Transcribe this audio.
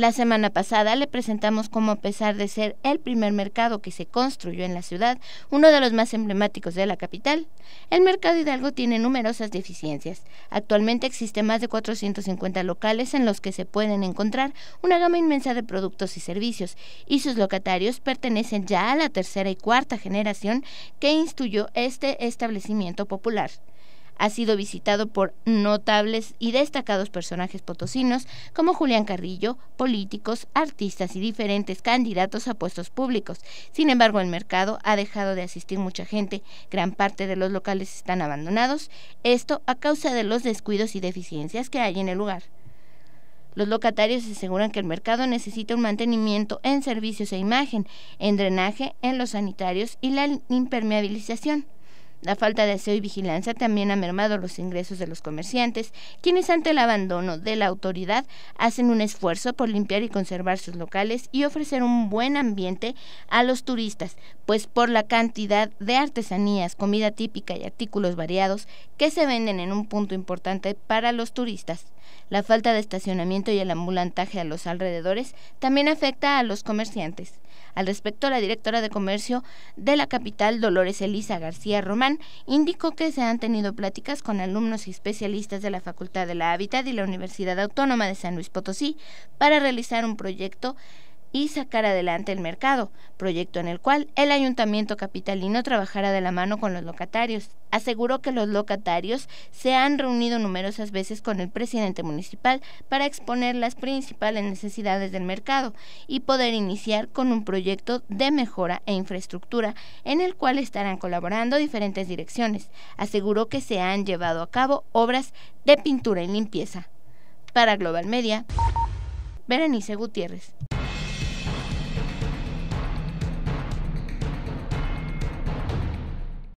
La semana pasada le presentamos cómo a pesar de ser el primer mercado que se construyó en la ciudad, uno de los más emblemáticos de la capital, el mercado Hidalgo tiene numerosas deficiencias. Actualmente existe más de 450 locales en los que se pueden encontrar una gama inmensa de productos y servicios, y sus locatarios pertenecen ya a la tercera y cuarta generación que instruyó este establecimiento popular ha sido visitado por notables y destacados personajes potosinos como Julián Carrillo, políticos, artistas y diferentes candidatos a puestos públicos. Sin embargo, el mercado ha dejado de asistir mucha gente, gran parte de los locales están abandonados, esto a causa de los descuidos y deficiencias que hay en el lugar. Los locatarios aseguran que el mercado necesita un mantenimiento en servicios e imagen, en drenaje, en los sanitarios y la impermeabilización. La falta de aseo y vigilancia también ha mermado los ingresos de los comerciantes, quienes ante el abandono de la autoridad hacen un esfuerzo por limpiar y conservar sus locales y ofrecer un buen ambiente a los turistas, pues por la cantidad de artesanías, comida típica y artículos variados que se venden en un punto importante para los turistas. La falta de estacionamiento y el ambulantaje a los alrededores también afecta a los comerciantes. Al respecto, la directora de comercio de la capital, Dolores Elisa García Román, indicó que se han tenido pláticas con alumnos y especialistas de la Facultad de la Hábitat y la Universidad Autónoma de San Luis Potosí para realizar un proyecto y sacar adelante el mercado, proyecto en el cual el ayuntamiento capitalino trabajará de la mano con los locatarios. Aseguró que los locatarios se han reunido numerosas veces con el presidente municipal para exponer las principales necesidades del mercado y poder iniciar con un proyecto de mejora e infraestructura en el cual estarán colaborando diferentes direcciones. Aseguró que se han llevado a cabo obras de pintura y limpieza. Para Global Media, Berenice Gutiérrez.